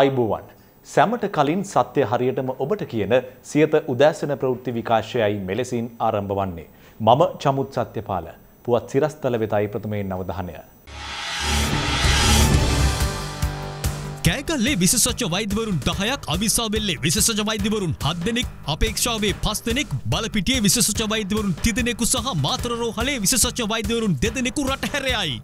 අයිබෝවන් සැමට කලින් සත්‍ය හරියටම ඔබට කියන සියත උදෑසන ප්‍රවෘත්ති විකාශයයි මෙලෙසින් ආරම්භ වන්නේ. මම චමුත් සත්‍යපාල පුවත් සිරස්තල වෙතයි ප්‍රථමයෙන් නවධානය. කෑකල්ලේ විශසච වෛදවරුන් දහයක් අවිසාවෙල්ලේ විශසජ වෛදවරුන් හත් දෙනෙක් අපේක්ෂාවේ පස් දෙනෙක් බලපිටියේ විශසච වෛදවරුන් තිදෙනෙකු සහ මාතරරෝහලේ විශසච වෛදවරුන් දෙදෙනෙකු රටහැරයයි.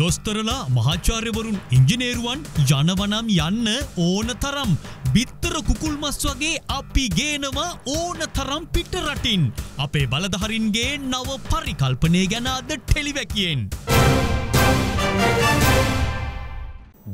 දොස්තරලා මහාචාර්යවරුන් ඉංජිනේරුවන් යනවනම් යන්න ඕන තරම් බිත්තර කුකුල්මස් වගේ අපි ගේනවා ඕන තරම් පිට රටින් අපේ බලධහරින්ගේ නව පරිකල්පනය ගැන අද ටෙලිවැකියෙන්.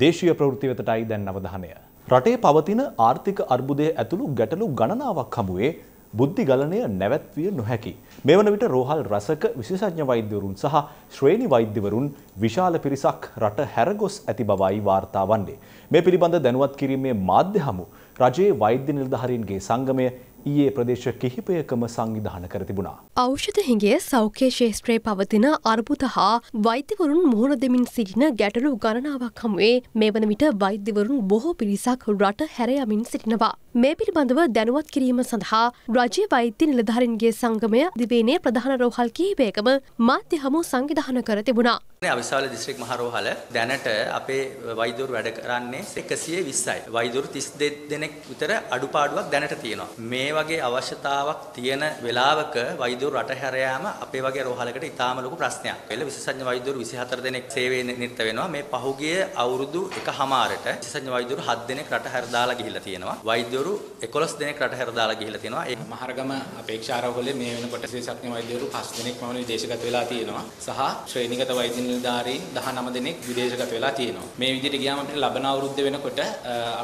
දේශීය ප්‍රෘතිවතටයි දැන් නවධානය. රටේ පවතින ආර්ථික අර්බුදය ඇතුළු ගැටලු ගණනාවක් හමුවේ බුද්ධි ගලනය නැවැත්විය නොහැකි. මේ වන විට රෝහල් රසක විශේෂඥ වෛද්‍යවරුන් සහ ශ්‍රේණි වෛද්‍යවරුන් විශාල පිරිසක් රට හැරගොස් ඇති බවයි වාර්තා වන්නේ. මේ පිළිබඳ දැනුවත් කිරීමේ මාධ්‍ය හමු රජයේ වෛද්‍ය නිලධාරීන්ගේ සංගමය ඊයේ ප්‍රදේශ කිහිපයකම සංවිධාන කර තිබුණා. ඖෂධ හිගේ සෞඛ්‍ය ශේෂත්‍රයේ පවතින අර්බුද හා වෛද්‍යවරුන් මුහුණ දෙමින් සිටින ගැටලු ගණනාවක් හමුවේ මේ වන විට වෛද්‍යවරුන් බොහෝ පිරිසක් රට හැර යමින් සිටිනවා. මේ පිළිබඳව දැනුවත් කිරීම සඳහා රජය වෛද්‍ය නිලධාරින්ගේ සංගමය දිවේනේ ප්‍රධාන රෝහල් කිහිපයකම මාධ්‍ය හමු සංවිධාන කර තිබුණා. අවිශාල දිස්ත්‍රික් මහරෝහල දැනට අපේ වෛදුරු වැඩ කරන්නේ එකසිය විස්සයි. වෛදුරු තිස් දෙනෙක් විතර අඩුපාඩුවක් දැනට තියෙනවා. මේ වගේ අවශ්‍යතාවක් තියෙන වෙලාවක වෛදුරු රටහැරයාම අපේ වගේ රෝහලකට ඉතාම ලොකු ප්‍රශ්නයක්. එල විශේෂඥ වෛදුරු 24 දෙනෙක් සේවයේ නිරත වෙනවා. මේ පහුගිය අවුරුදු එකහමාරට විශේෂඥ වෛදුරු 7 දෙනෙක් රටහැර දාලා ගිහිල්ලා තියෙනවා. වෛද්‍ය වෛද්‍යවරු 11 දෙනෙක් රට හැර දාලා ගිහිල්ලා තියෙනවා. ඒ මහරගම අපේක්ෂාරවලේ මේ වෙනකොට ශිෂ්‍යඥ වෛද්‍යවරු 5 දෙනෙක් පමණ විදේශගත වෙලා තියෙනවා. සහ ශ්‍රේණිගත වෛද්‍ය නිලධාරීන් 19 දෙනෙක් විදේශගත වෙලා තියෙනවා. මේ විදිහට ගියාම අපිට ලබන අවුරුද්ද වෙනකොට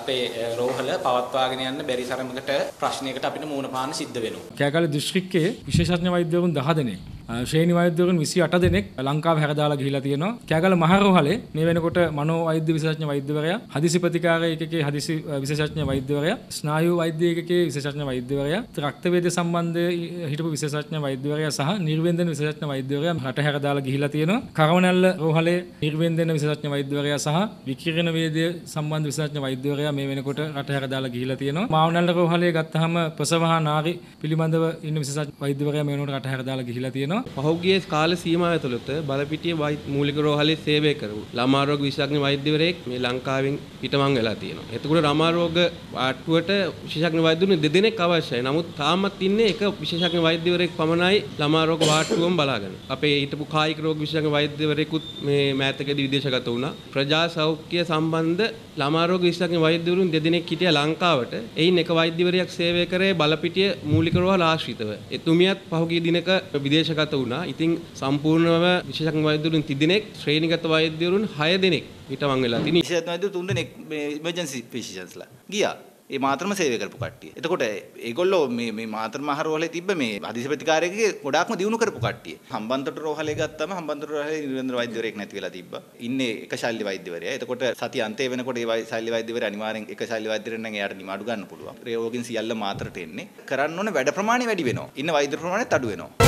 අපේ රෝහල පවත්වාගෙන යන්න බැරි සරමකට ප්‍රශ්නයකට අපිට මුහුණ පාන්න සිද්ධ වෙනවා. කෑගල දිස්ත්‍රික්කයේ විශේෂඥ වෛද්‍යවරුන් 10 දෙනෙක් ශ්‍රේණි වෛද්‍යවරුන් 28 දෙනෙක් ලංකාව හැරදාලා ගිහිලා තියෙනවා. කෑගල මහරෝහලේ මේ වෙනකොට මනෝ වෛද්‍ය විශේෂඥ වෛද්‍යවරයා, හදිසි ප්‍රතිකාර ඒකකේ හදිසි විශේෂඥ වෛද්‍යවරයා, ස්නායු වෛද්‍ය ඒකකේ විශේෂඥ වෛද්‍යවරයා, රක්ත වේද සම්බන්ධයේ හිටපු විශේෂඥ වෛද්‍යවරයා සහ නිර්වේදන විශේෂඥ වෛද්‍යවරයා රට හැරදාලා ගිහිලා තියෙනවා. කරවනැල්ල රෝහලේ නිර්වේදන විශේෂඥ වෛද්‍යවරයා සහ විකිරණ වේදය සම්බන්ධ විශේෂඥ වෛද්‍යවරයා මේ වෙනකොට රට හැරදාලා ගිහිලා තියෙනවා. මාවනැල්ල රෝහලේ ගත්තාම ප්‍රසවහා නාරි පිළිබඳව ඉන්න විශේෂඥ වෛද්‍යවරයා මේ වෙනකොට රට හැරදාලා ගිහිලා තියෙනවා. තියෙනවා. පහුගිය කාල සීමාව ඇතුළත බලපිටිය මූලික රෝහලේ සේවය කරපු ළමා රෝග විශේෂඥ වෛද්‍යවරයෙක් මේ ලංකාවෙන් පිටවන් වෙලා තියෙනවා. එතකොට ළමා රෝග වාට්ටුවට විශේෂඥ වෛද්‍යවරුන් දෙදෙනෙක් අවශ්‍යයි. නමුත් තාමත් ඉන්නේ එක විශේෂඥ වෛද්‍යවරයෙක් පමණයි ළමා රෝග වාට්ටුවම බලාගෙන. අපේ හිටපු කායික රෝග විශේෂඥ වෛද්‍යවරයෙකුත් මේ මෑතකදී විදේශගත වුණා. ප්‍රජා සෞඛ්‍ය සම්බන්ධ ළමා රෝග විශේෂඥ වෛද්‍යවරුන් දෙදෙනෙක් හිටියා ලංකාවට. එයින් එක වෛද්‍යවරයෙක් සේවය කරේ බලපිටිය මූලික රෝහල ආශ්‍රිතව. එතුමියත් පහුගිය දිනක විදේශගත ශ්‍රේණිගත වුණා. ඉතින් සම්පූර්ණව විශේෂඥ වෛද්‍යවරුන් 3 දිනක් ශ්‍රේණිගත වෛද්‍යවරුන් 6 දිනක් පිටවන් වෙලා තිනේ. විශේෂඥ වෛද්‍යවරු 3 දිනක් මේ ඉමර්ජන්සි ෆිසිෂන්ස්ලා ගියා. ඒ මාතරම සේවය කරපු කට්ටිය. එතකොට ඒගොල්ලෝ මේ මේ මාතර මහරෝහලේ තිබ්බ මේ හදිසි ප්‍රතිකාරයකගේ ගොඩාක්ම දිනු කරපු කට්ටිය. හම්බන්තොට රෝහලේ ගත්තම හම්බන්තොට රෝහලේ නිරන්තර වෛද්‍යවරයෙක් නැති වෙලා තිබ්බා. ඉන්නේ එක ශල්‍ය වෛද්‍යවරයා. එතකොට සති අන්තය වෙනකොට ඒ ශල්‍ය වෛද්‍යවරයා අනිවාර්යෙන් එක ශල්‍ය වෛද්‍යවරෙන් නම් එයාට නිමාඩු ගන්න පුළුවන්. රෝගීන් සියල්ල මාතරට එන්නේ. කරන්න ඕන වැඩ ප්‍රමාණය වැඩි වෙනවා. ඉන්න වෛද්‍ය ප්‍රමාණයත් අඩු වෙනවා.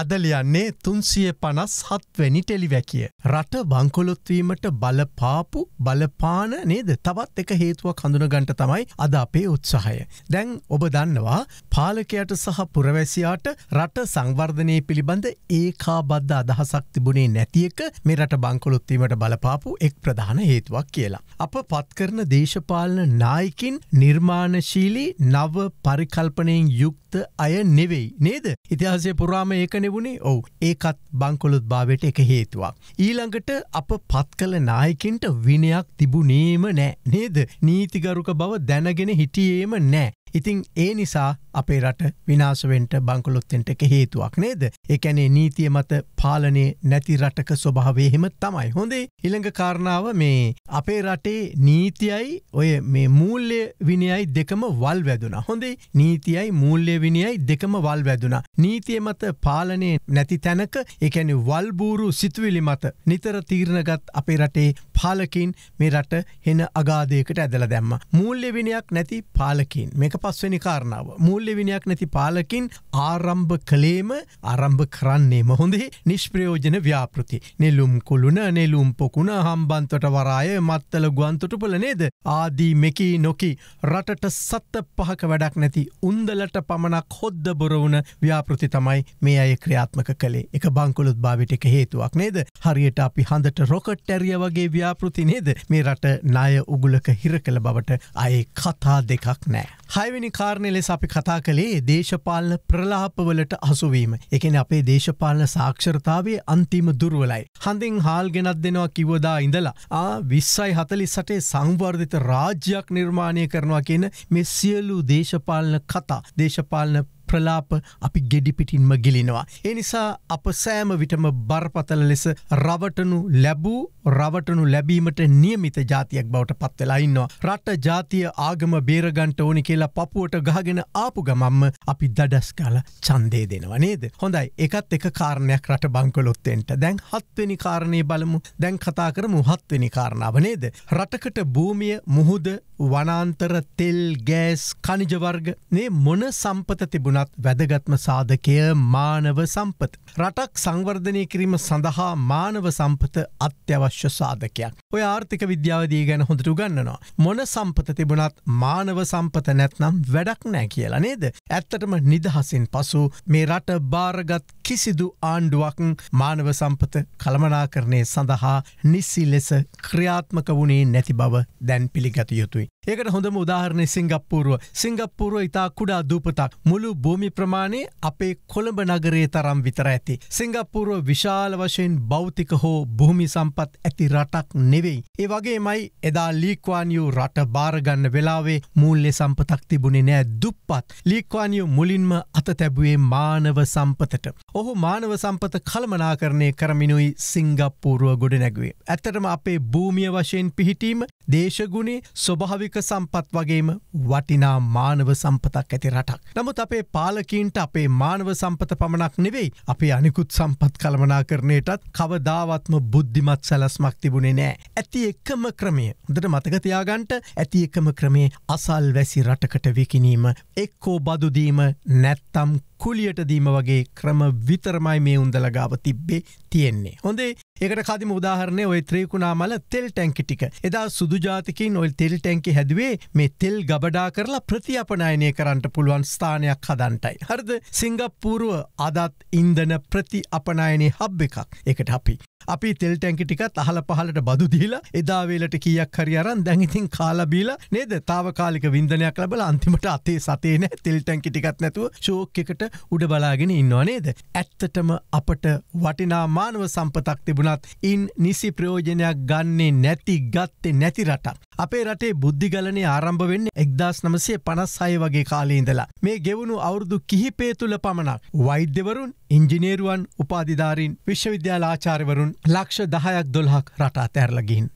අදලියන්නේ තුන්සිය පනස් හත්වැනි ටෙලිවැකිය. රට බංකොලොත්වීමට බලපාපු බලපාන නේද තවත් එක හේතුවක් හඳුනගන්ට තමයි අද අපේ උත්සාහය. දැන් ඔබ දන්නවා පාලකයට සහ පුරවැසියාට රට සංවර්ධනය පිළිබඳ ඒකා බද්ධ අදහසක් තිබුණේ නැතියක මේ රට බංකොලොත්වීමට බලපාපු එක් ප්‍රධාන හේතුවක් කියලා. අප පත්කරන දේශපාලන නායකින් නිර්මාණශීලී නව පරිකල්පනයෙන් යුක්ත අය නෙවෙයි නේද. ඉතිහාසය පුරාම ඒකන නිර්මාණය වුණේ ඔවු ඒකත් බංකොලොත් භාවයට එක හේතුවක්. ඊළඟට අප පත් කළ නායකින්ට විනයක් තිබුණේම නෑ නේද නීතිගරුක බව දැනගෙන හිටියේම නෑ. ඉතිං ඒ නිසා අපේ රට විනාශවෙන්ට බංකොලොත්තෙන්ට එක හේතුවක් නේද. එකැනේ නීතිය මත පාලනේ නැති රටක ස්වභාවයහෙම තමයි. හොඳේ ඉළඟ කාරණාව මේ අපේ රටේ නීතියයි ඔය මේ මූල්්‍ය විනියයි දෙකම වල් වැදුන. හොඳේ නීතියයි මූල්්‍ය විනියයි දෙකම වල් වැදුන. නීතිය මත පාලනේ නැති තැනක එකැනි වල්බූරු සිතුවිලි මත නිතර තීරණගත් අපේ රටේ පාලකින් මේ රට හෙන අගාදයකට ඇදල දැම්ම. මූල්්‍ය විනියක් නැති පාලකින් මේක පස්වනි කාරණාව. මූල් මූල්ලෙවිනයක් නැති පාලකින් ආරම්භ කළේම අරම්භ කරන්නේ මොහොඳේ නිෂ්ප්‍රයෝජන ව්‍යාපෘති. නෙලුම් කුළුණ නෙලුම් පොකුණ හම්බන්තොට වරාය මත්තල ගුවන්තොටුපල නේද. ආදී මෙකී නොකි රටට සත්ත පහක වැඩක් නැති උන්දලට පමණක් හොද්ද බොරවුණ ව්‍යාපෘති තමයි මේ අය ක්‍රියාත්මක කළේ එක බංකුලුත් භාවිටක හේතුවක් නේද. හරියට අපි හඳට රොකට්ටැරිය වගේ ව්‍යාපෘති නේද මේ රට නාය උගුලක හිර කළ බවට අය කතා දෙකක් නෑ. හයවිනි කාරණය ලෙස අපි කතා කතා කළේ දේශපාලන ප්‍රලාපවලට අසුවීම. එකන අපේ දේශපාලන සාක්ෂරතාවේ අන්තිම දුර්වලයි. හඳින් හාල් ගෙනත් දෙනවා කිවදා ඉඳලා. ආ විස්සයි හතලි සටේ සංවර්ධිත රාජ්‍යයක් නිර්මාණය කරනවා කියන මෙ සියලු දේශපාලන කතා දේශපාලන ප්‍රලාප අපි ගෙඩිපිටින්ම ගිලිනවා. ඒ නිසා අප සෑම විටම බරපතල ලෙස රවටනු ලැබූ රවටනු ලැබීමට නියමිත ජාතියක් බවට පත්වෙලා ඉන්නවා. රට ජාතිය ආගම බේරගන්ට ඕනි කියලා පපුුවට ගහගෙන ආපු ගමම්ම අපි දඩස්කාල චන්දේ දෙනවා නේද. හොඳයි එකත් එක කාරණයක් රට බංකොලොත්තෙන්ට දැන් හත්වනි කාරණය බලමු දැන් කතා කරමු හත්වනි කාරණාව නේද. රටකට භූමිය මුහුද වනාන්තර තෙල් ගෑස් කනිජවර්ග නේ මොන සම්පත තිබුණත් වුණත් වැදගත්ම සාධකය මානව සම්පත. රටක් සංවර්ධනය කිරීම සඳහා මානව සම්පත අත්‍යවශ්‍ය සාධකයක්. ඔය ආර්ථික විද්‍යාවදී ගැන හොඳට ගන්නවා. මොන සම්පත තිබුණත් මානව සම්පත නැත්නම් වැඩක් නෑ කියලා නේද. ඇත්තටම නිදහසින් පසු මේ රට භාරගත් කිසිදු ආණ්ඩුවක් මානව සම්පත කළමනාකරණය සඳහා නිස්සි ලෙස ක්‍රියාත්මක වුණේ නැති බව දැන් පිළිගත යුතුයි. ඒකට හොඳම උදාහරණය සිංගප්පූරුව සිංගප්පූරුව ඉතා කුඩා දූපතක් මුළු භූමි ප්‍රමාණය අපේ කොළඹ නගරේ තරම් විතර ඇති. සිංගප්පූරුව විශාල වශයෙන් භෞතික හෝ භූමි සම්පත් ඇති රටක් නෙව නෙවෙයි. ඒ වගේමයි එදා ලීක්වානියු රට බාරගන්න වෙලාවේ මූල්ලෙ සම්පතක් තිබුණේ නෑ දුප්පත් ලීක්වානියු මුලින්ම අත තැබුවේ මානව සම්පතට. ඔහු මානව සම්පත කළමනා කරණය කරමිනුයි සිංගප්පූරුව ගොඩ නැගුවේ. ඇත්තටම අපේ භූමිය වශයෙන් පිහිටීම දේශගුණේ ස්වභාවික සම්පත් වගේම වටිනා මානව සම්පතක් ඇති රටක්. නමුත් අපේ පාලකීන්ට අපේ මානව සම්පත පමණක් නෙවෙයි අපේ අනිකුත් සම්පත් කළමනා කරණයටත් කවදාවත්ම බුද්ධිමත් සැලස්මක් තිබුණේ නෑ. ඇති එකම ක්‍රමය හොඳට මතක තියාගන්නට ඇති එකම ක්‍රමේ අසල් වැසි රටකට විකිනීම එක්කෝ බදුදීම නැත්තම් කුලියට දීම වගේ ක්‍රම විතරමයි මේ උන්දලගාව තිබ්බේ තියෙන්නේ. හොඳේ ඒකට කදිම උදාහරණය ඔය ත්‍රේකුණාමල තෙල් ටැංකි ටික. එදා සුදුජාතිකින් ඔය තෙල් ටැංකි හැදුවේ මේ තෙල් ගබඩා කරලා ප්‍රතිඅපනයනය කරන්නට පුළුවන් ස්ථානයක් හදන්ටයි. හරිද? සිංගප්පූරුව අදත් ඉන්ධන ප්‍රතිඅපනයනයේ හබ් එකක්. ඒකට අපි අපි තෙල්ටැන්කි ටිකත් අහල පහලට බදු දීලා එදාවේලට කියක් හරියරන් දැඟඉතින් කාලබීලා නේද තාවකාලික විින්දනයක් ලබල අන්තිමට අතේ සතේන තෙල්ටැන්කි ටිකත් නැතුව ශෝකකට උඩ බලාගෙන ඉන්නවා නේද. ඇත්තටම අපට වටිනා මානුව සම්පතක් තිබුණත් ඉන් නිසි ප්‍රයෝජනයක් ගන්නේ නැති ගත්තේ නැති රට. අපේ රටේ බුද්ධිගලනය ආරම්භ වෙන්න එක්දස් නමසේ පනස්සය වගේ කාලීඉඳලා. මේ ගෙවුණු අවුරුදු කිහිපේ තුළ පමණක්. වෛද්‍යවරුන් ඉංජිනේරුවන් උපාධිධාරීන් විශ්වවිද්‍යාලාචාරවරුන් ලක්ෂ දහයක් දොල්හක් රටා තැරලගින්.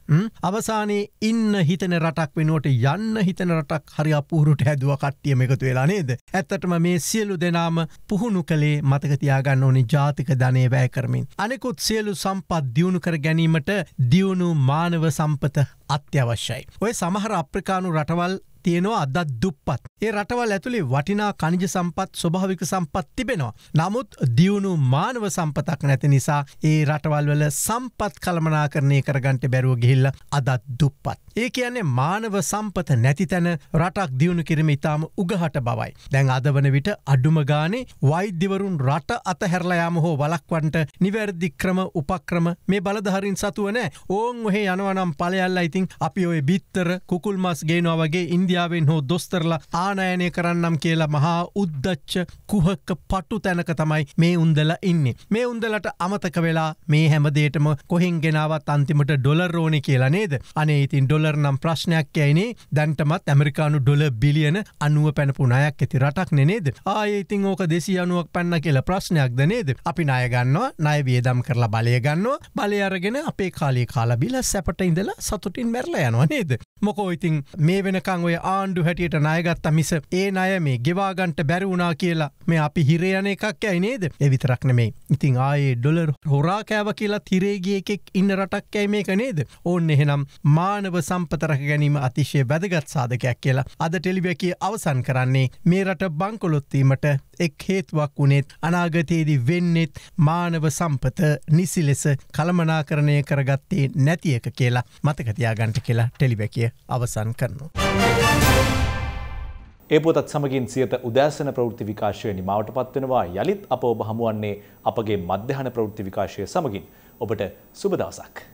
අවසානයේ ඉන්න හිතන රටක් වෙනුවට යන්න හිතන රටක් හරි අපූරුට හැදුව කට්ටියම එකතු වෙලා නේද. ඇත්තටම මේ සියලු දෙනාම පුහුණු කළේ මතකතියාගන්න ඕනි ජාතික ධනය වැෑ කරමින්. අනෙකුත් සියලු සම්පත් දියුණු කර ගැනීමට දියුණු මානව සම්පත අත්‍යවශ්‍යයි. ඔය සමහර අප්‍රිකානු රටවල් තියෙනවා අදත් දුප්පත්. ඒ රටවල් ඇතුළේ වටිනා කනිජ සම්පත් ස්වභාවික සම්පත් තිබෙනවා. නමුත් දියුණු මානව සම්පතක් නැති නිසා ඒ රටවල්වල සම්පත් කළමනා කරණය කරගන්ට බැරුව ගිහිල්ල අදත් දුප්පත්. ඒ කියන්නේ මානව සම්පත නැති තැන රටක් දියුණු කිරම ඉතාම උගහට බවයි. දැන් අද වන විට අඩුමගානේ වෛද්‍යවරුන් රට අතහැරලයාම හෝ වලක්වන්ට නිවැරදි ක්‍රම උපක්‍රම මේ බලධහරින් සතුවනෑ ඕන් ඔහේ යනවනම් පලයල්ලා ඉතින් අපි ඔය බිත්තර කුකුල්මස් ගේනවා වගේ ඉන්ද ඉන්දියාවෙන් හෝ දොස්තරලා ආනයනය කරන්නම් කියලා මහා උද්දච්ච කුහක පට්ටු තැනක තමයි මේ උන්දල ඉන්නේ. මේ උන්දලට අමතක වෙලා මේ හැමදේටම කොහෙන් ගෙනාවත් අන්තිමට ඩොලරෝනි කියලා නේද. අනේ ඉතින් ඩොලර් නම් ප්‍රශ්නයක් යයිනේ දැන්ටමත් ඇමරිකානු ඩොල බිලියන අනුව පැනපු නයක් ඇති රටක් නේද. ආය ඉතින් ඕක දෙසි අනුවක් පැන්න කියලා ප්‍රශ්නයක්ද නේද. අපි නායගන්නවා නය වියදම් කරලා බලය ගන්නවා බලය අරගෙන අපේ කාලේ කාලබිල සැපට ඉඳලා සතුටින් මැරලා යනවා නේද. මොකෝ ඉතින් මේ වෙනකං ඔය ආණ්ඩු හැටියට ණයගත්ත මිස ඒ අය මේ ගෙවාගන්ට බැරිවුනා කියලා මේ අපි හිරයන එකක් ඇයි නේද එවිතරක් නෙමේ ඉතින් ආයේ ඩොලර් හොරා කෑව කියලා තිරේගිය එකෙක් ඉන්න රටක් ඇයි මේක නේද ඕන්න එහෙනම් මානව සම්පතරක ගැනීම අතිශය වැදගත් සාධකයක් කියලා අද ටෙලිවැකේ අවසන් කරන්නේ මේ රට බංකොලොත්වීමට එක් හේතුවක් වුණෙත් අනාගතයේදී වෙන්නෙත් මානව සම්පත නිසි ලෙස කළමනා කරණය කරගත්තේ නැතියක කියලා මතකතියාගන්ට කියලා ටෙලිවැකිය අවසන් කරනවා. ඒ පොතත් සමගින් සියත උදෑසන ප්‍රවෘත්ති විකාශය නිමාවට පත්වෙනවා යළිත් අප ඔබ හමුවන්නේ අපගේ මධ්‍යහන ප්‍රවෘත්ති විකාශය සමගින් ඔබට සුබදවසක්.